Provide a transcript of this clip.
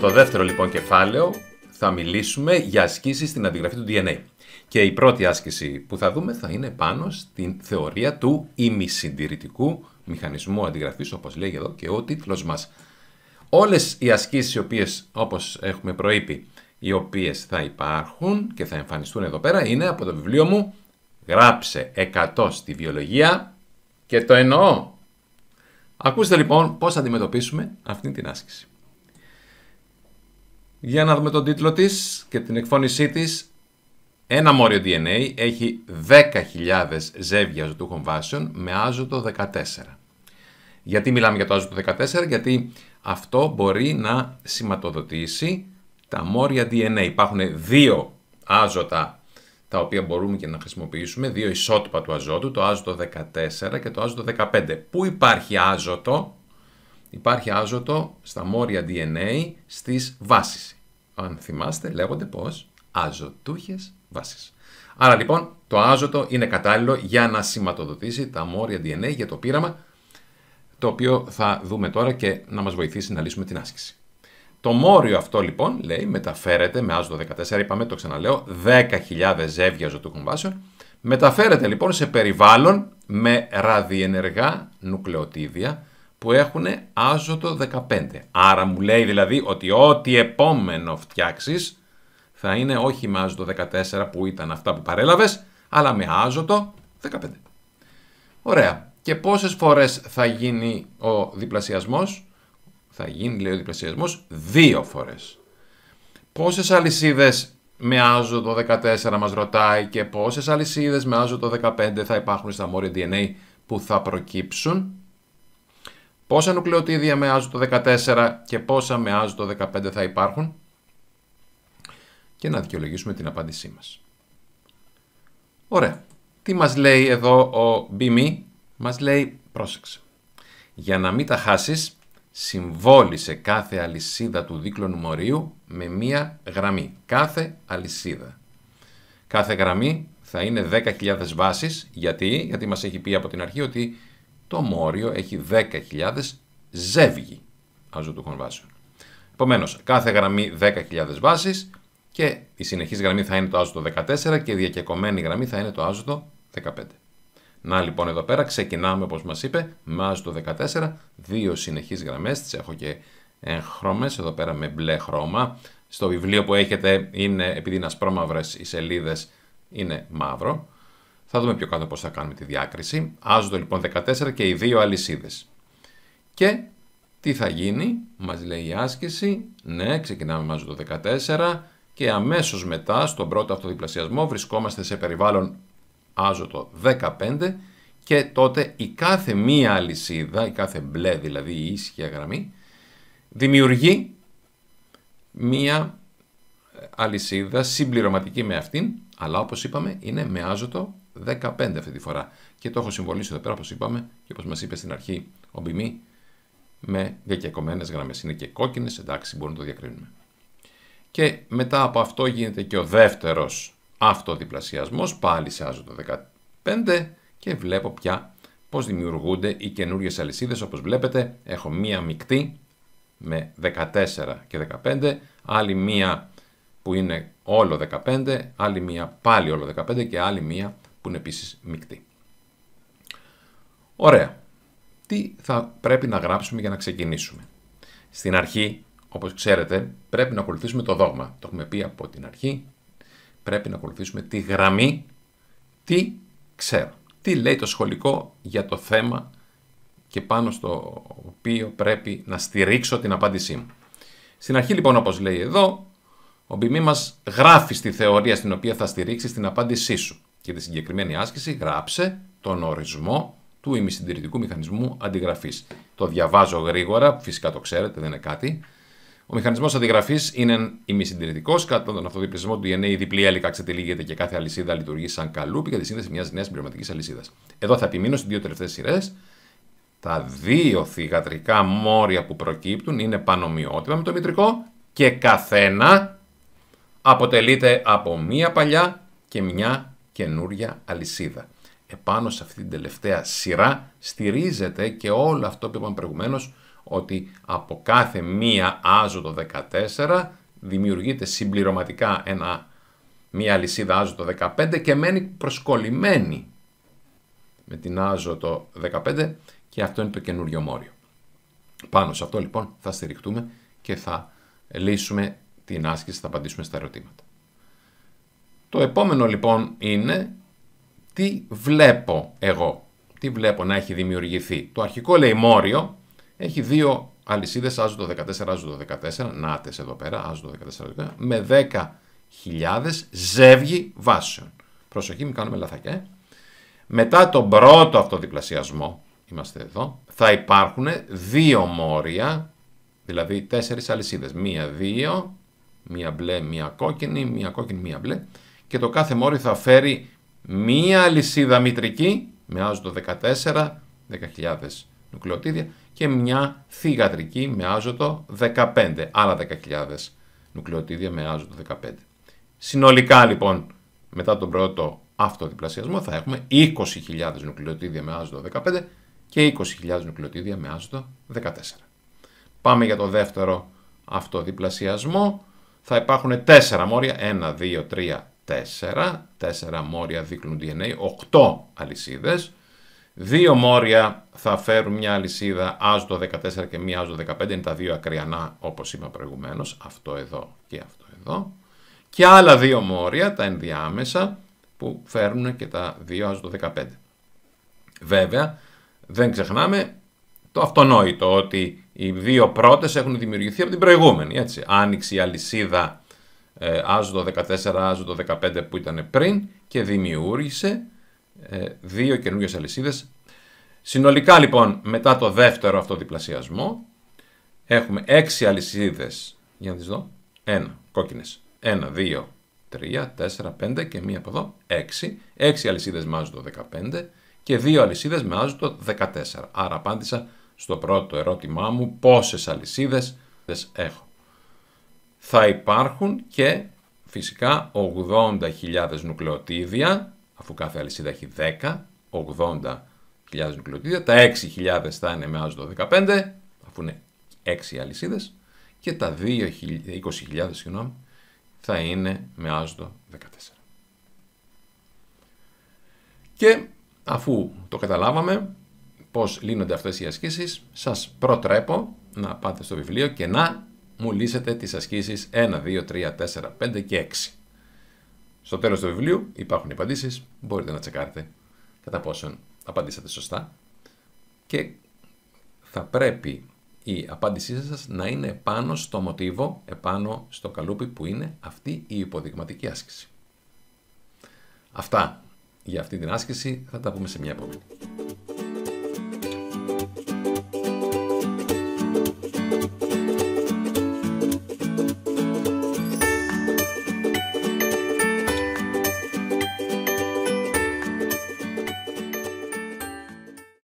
το δεύτερο λοιπόν κεφάλαιο θα μιλήσουμε για ασκήσεις στην αντιγραφή του DNA. Και η πρώτη άσκηση που θα δούμε θα είναι πάνω στην θεωρία του ημισυντηρητικού μηχανισμού αντιγραφής, όπως λέει εδώ και ο τίτλος μας. Όλες οι ασκήσεις οι οποίες όπως έχουμε προείπει, οι οποίες θα υπάρχουν και θα εμφανιστούν εδώ πέρα, είναι από το βιβλίο μου «Γράψε 100 στη βιολογία» και το εννοώ. Ακούστε λοιπόν πώς θα αντιμετωπίσουμε αυτή την άσκηση. Για να δούμε τον τίτλο της και την εκφώνησή της. Ένα μόριο DNA έχει 10.000 ζεύγια ζωτούχων βάσεων με άζωτο 14. Γιατί μιλάμε για το άζωτο 14, γιατί αυτό μπορεί να σηματοδοτήσει τα μόρια DNA. Υπάρχουν δύο άζωτα τα οποία μπορούμε και να χρησιμοποιήσουμε, δύο ισότυπα του αζώτου, το άζωτο 14 και το άζωτο 15. Πού υπάρχει άζωτο, υπάρχει άζωτο στα μόρια DNA στις βάσεις. Αν θυμάστε λέγονται πώς αζωτούχες βάσεις. Άρα λοιπόν το άζωτο είναι κατάλληλο για να σηματοδοτήσει τα μόρια DNA για το πείραμα το οποίο θα δούμε τώρα και να μας βοηθήσει να λύσουμε την άσκηση. Το μόριο αυτό λοιπόν, λέει, μεταφέρεται με άζωτο 14, είπαμε, το ξαναλέω, 10.000 ζεύγια ζωτούχων βάσεων, μεταφέρεται λοιπόν σε περιβάλλον με ραδιενεργά νουκλεοτίδια, που έχουν άζωτο 15. Άρα μου λέει δηλαδή ότι ό,τι επόμενο φτιάξεις. θα είναι όχι με άζωτο 14 που ήταν αυτά που παρέλαβες, αλλά με άζωτο 15. Ωραία. Και πόσες φορές θα γίνει ο διπλασιασμός. Θα γίνει λέει ο διπλασιασμός δύο φορές. Πόσες αλυσίδες με άζωτο 14 μας ρωτάει και πόσες αλυσίδες με άζωτο 15 θα υπάρχουν στα μόρια DNA που θα προκύψουν. Πόσα νουκλεοτίδια με άζωτο το 14 και πόσα με άζωτο το 15 θα υπάρχουν. Και να δικαιολογήσουμε την απάντησή μας. Ωραία. Τι μας λέει εδώ ο Μπίμι. Μας λέει πρόσεξε. Για να μην τα χάσεις συμβόλισε κάθε αλυσίδα του δίκλωνου μορίου με μία γραμμή. Κάθε αλυσίδα. Κάθε γραμμή θα είναι 10.000 βάσεις. Γιατί, γιατί μας έχει πει από την αρχή ότι το μόριο έχει 10.000 ζεύγη αζωτούχων βάσεων. Επομένως, κάθε γραμμή 10.000 βάσει και η συνεχής γραμμή θα είναι το άζωτο 14 και η διακεκομένη γραμμή θα είναι το άζωτο 15. Να λοιπόν εδώ πέρα ξεκινάμε όπως μας είπε με άζωτο 14, δύο συνεχείς γραμμές, τις έχω και ενχρώμες εδώ πέρα με μπλε χρώμα. Στο βιβλίο που έχετε είναι επειδή είναι ασπρόμαυρες οι σελίδες είναι μαύρο. Θα δούμε πιο κάτω πώς θα κάνουμε τη διάκριση. Άζωτο λοιπόν 14 και οι δύο αλυσίδες. Και τι θα γίνει, μας λέει η άσκηση. Ναι, ξεκινάμε με άζωτο 14 και αμέσως μετά στον πρώτο αυτοδιπλασιασμό βρισκόμαστε σε περιβάλλον άζωτο 15 και τότε η κάθε μία αλυσίδα, η κάθε μπλε δηλαδή η ίσια γραμμή, δημιουργεί μία ε, αλυσίδα συμπληρωματική με αυτήν, αλλά όπως είπαμε είναι με άζωτο 15. 15 αυτή τη φορά. Και το έχω συμβολήσει εδώ πέρα, όπως είπαμε και όπως μας είπε στην αρχή ο Μπιμή, με διακεκομένες γραμμές. Είναι και κόκκινες, εντάξει, μπορούμε να το διακρίνουμε. Και μετά από αυτό γίνεται και ο δεύτερος αυτοδιπλασιασμός, πάλι σε άζω το 15 και βλέπω πια πώς δημιουργούνται οι καινούριες αλυσίδες. Όπως βλέπετε, έχω μία μεικτή με 14 και 15, άλλη μία που είναι όλο 15, άλλη μία πάλι όλο 15 και άλλη μία που είναι επίσης μεικτή. Ωραία. Τι θα πρέπει να γράψουμε για να ξεκινήσουμε. Στην αρχή, όπως ξέρετε, πρέπει να ακολουθήσουμε το δόγμα. Το έχουμε πει από την αρχή. Πρέπει να ακολουθήσουμε τη γραμμή τι ξέρω. Τι λέει το σχολικό για το θέμα και πάνω στο οποίο πρέπει να στηρίξω την απάντησή μου. Στην αρχή λοιπόν όπως λέει εδώ, ο ποιμή μας γράφει στη θεωρία στην οποία θα στηρίξει την απάντησή σου για τη συγκεκριμένη άσκηση, γράψε τον ορισμό του ημισυντηρητικού μηχανισμού αντιγραφής. Το διαβάζω γρήγορα, φυσικά το ξέρετε, δεν είναι κάτι. Ο μηχανισμός αντιγραφής είναι ημισυντηρητικός. Κατά τον αυτοδιπλισμό του DNA, η διπλή έλικα ξετυλίγεται και κάθε αλυσίδα λειτουργεί σαν καλούπι για τη σύνδεση μιας νέας πνευματικής αλυσίδας. Εδώ θα επιμείνω στις δύο τελευταίες σειρές. Τα δύο θηγατρικά μόρια που προκύπτουν είναι πανομοιότυπα με το μητρικό και καθένα αποτελείται από μία παλιά και μια καινούρια αλυσίδα. Επάνω σε αυτή την τελευταία σειρά στηρίζεται και όλο αυτό που είπαμε προηγουμένως ότι από κάθε μία άζωτο 14 δημιουργείται συμπληρωματικά ένα, μία αλυσίδα άζωτο 15 και μένει προσκολλημένη με την άζωτο 15 και αυτό είναι το καινούριο μόριο. Πάνω σε αυτό λοιπόν θα στηριχτούμε και θα λύσουμε την άσκηση, θα απαντήσουμε στα ερωτήματα. Το επόμενο λοιπόν είναι τι βλέπω εγώ. Τι βλέπω να έχει δημιουργηθεί. Το αρχικό μόριο. έχει δύο αλυσίδες το 14, το 14, νάτες εδώ πέρα, άζωτο 14, 14, με 10.000 ζεύγη βάσεων. Προσοχή, μην κάνουμε λαθακέ. Ε. Μετά τον πρώτο αυτό διπλασιασμό, είμαστε εδώ, θα υπάρχουν δύο μόρια, δηλαδή τέσσερις αλυσίδες. Μία, δύο, μία μπλε, μία κόκκινη, μία κόκκινη, μία μπλε και το κάθε μόρι θα φέρει μία λυσίδα μητρική με άζωτο 14, 10.000 νουκλεοτίδια και μια θηγατρική με άζωτο 15, άλλα 10.000 νουκλεοτίδια με άζωτο 15. Συνολικά λοιπόν μετά τον πρώτο αυτοδιπλασιασμό θα έχουμε 20.000 νουκλεοτίδια με άζωτο 15 και 20.000 νουκλεοτίδια με άζωτο 14. Πάμε για το δεύτερο αυτοδιπλασιασμό. Θα υπάρχουν 4 μόρια, 1, 2, 3, 4, 4 μόρια δείχνουν DNA, 8 αλυσίδες, 2 μόρια θα φέρουν μια αλυσίδα άζο 14 και μία άζο 15, είναι τα δύο ακριανά όπως είπα προηγουμένως, αυτό εδώ και αυτό εδώ, και άλλα δύο μόρια, τα ενδιάμεσα, που φέρνουν και τα δύο άζο 15. Βέβαια, δεν ξεχνάμε το αυτονόητο ότι οι δύο πρώτες έχουν δημιουργηθεί από την προηγούμενη, έτσι. Άνοιξε η αλυσίδα ε, άζωτο το 14, άζο το 15 που ήταν πριν και δημιούργησε ε, δύο καινούργιες αλυσίδες. Συνολικά λοιπόν μετά το δεύτερο αυτό διπλασιασμό έχουμε έξι αλυσίδες, για να τις δω, ένα, κόκκινες, ένα, δύο, 3, 4, 5 και μία από εδώ, έξι. Έξι αλυσίδες με το 15 και δύο αλυσίδες με το 14. Άρα απάντησα στο πρώτο ερώτημά μου πόσες αλυσίδες έχω θα υπάρχουν και φυσικά 80.000 νουκλεοτίδια, αφού κάθε αλυσίδα έχει 10, 80.000 νουκλεοτίδια, τα 6.000 θα είναι με άζωτο 15, αφού είναι 6 αλυσίδες, και τα 20.000 συγγνώμη, θα είναι με άζωτο 14. Και αφού το καταλάβαμε πώς λύνονται αυτές οι ασκήσεις, σας προτρέπω να πάτε στο βιβλίο και να μου λύσετε τις ασκήσεις 1, 2, 3, 4, 5 και 6. Στο τέλος του βιβλίου υπάρχουν οι απαντήσεις, μπορείτε να τσεκάρετε κατά πόσον απαντήσατε σωστά και θα πρέπει η απάντησή σας να είναι πάνω στο μοτίβο, επάνω στο καλούπι που είναι αυτή η υποδειγματική άσκηση. Αυτά για αυτή την άσκηση θα τα πούμε σε μια επόμενη.